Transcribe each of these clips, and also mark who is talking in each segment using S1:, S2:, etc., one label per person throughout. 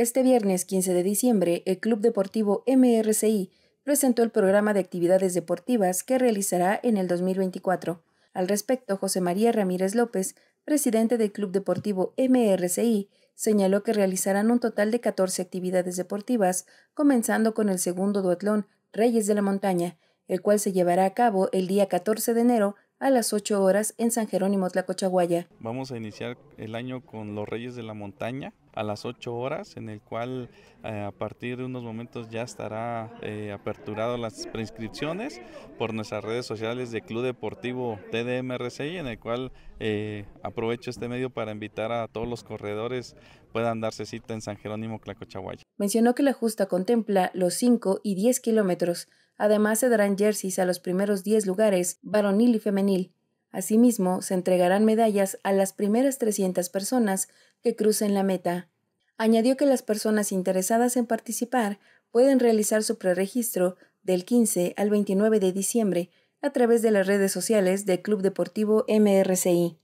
S1: Este viernes 15 de diciembre, el Club Deportivo MRCI presentó el programa de actividades deportivas que realizará en el 2024. Al respecto, José María Ramírez López, presidente del Club Deportivo MRCI, señaló que realizarán un total de 14 actividades deportivas, comenzando con el segundo duatlón Reyes de la Montaña, el cual se llevará a cabo el día 14 de enero a las 8 horas en San Jerónimo Tlacochaguaya.
S2: Vamos a iniciar el año con los Reyes de la Montaña a las 8 horas, en el cual eh, a partir de unos momentos ya estará eh, aperturado las preinscripciones por nuestras redes sociales de Club Deportivo TDMRCI, en el cual eh, aprovecho este medio para invitar a todos los corredores puedan darse cita en San Jerónimo Tlacochaguaya.
S1: Mencionó que la justa contempla los 5 y 10 kilómetros Además, se darán jerseys a los primeros 10 lugares, varonil y femenil. Asimismo, se entregarán medallas a las primeras 300 personas que crucen la meta. Añadió que las personas interesadas en participar pueden realizar su preregistro del 15 al 29 de diciembre a través de las redes sociales del Club Deportivo MRCI.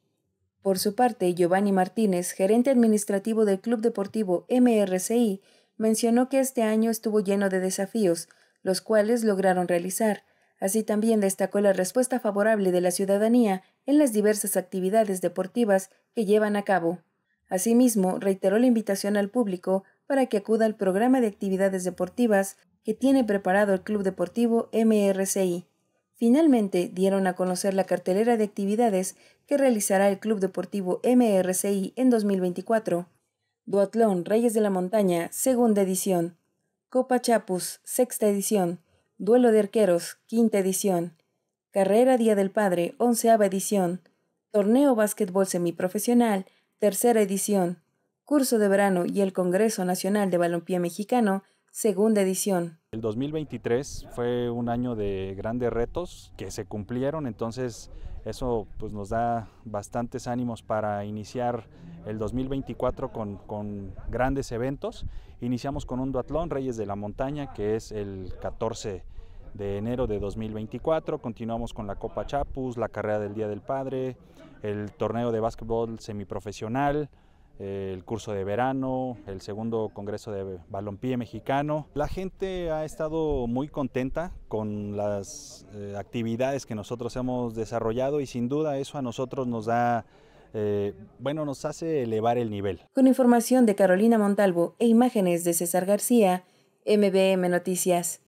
S1: Por su parte, Giovanni Martínez, gerente administrativo del Club Deportivo MRCI, mencionó que este año estuvo lleno de desafíos, los cuales lograron realizar. Así también destacó la respuesta favorable de la ciudadanía en las diversas actividades deportivas que llevan a cabo. Asimismo, reiteró la invitación al público para que acuda al programa de actividades deportivas que tiene preparado el Club Deportivo MRCI. Finalmente, dieron a conocer la cartelera de actividades que realizará el Club Deportivo MRCI en 2024. Duatlón Reyes de la Montaña, segunda edición. Copa Chapus, sexta edición. Duelo de arqueros, quinta edición. Carrera Día del Padre, onceava edición. Torneo Básquetbol Semiprofesional, tercera edición. Curso de verano y el Congreso Nacional de Balompié Mexicano, segunda edición.
S3: El 2023 fue un año de grandes retos que se cumplieron, entonces eso pues, nos da bastantes ánimos para iniciar el 2024 con, con grandes eventos. Iniciamos con un duatlón, Reyes de la Montaña, que es el 14 de enero de 2024. Continuamos con la Copa Chapus, la carrera del Día del Padre, el torneo de básquetbol semiprofesional, el curso de verano, el segundo congreso de balompié mexicano. La gente ha estado muy contenta con las eh, actividades que nosotros hemos desarrollado y sin duda eso a nosotros nos da, eh, bueno, nos hace elevar el nivel.
S1: Con información de Carolina Montalvo e imágenes de César García, MBM Noticias.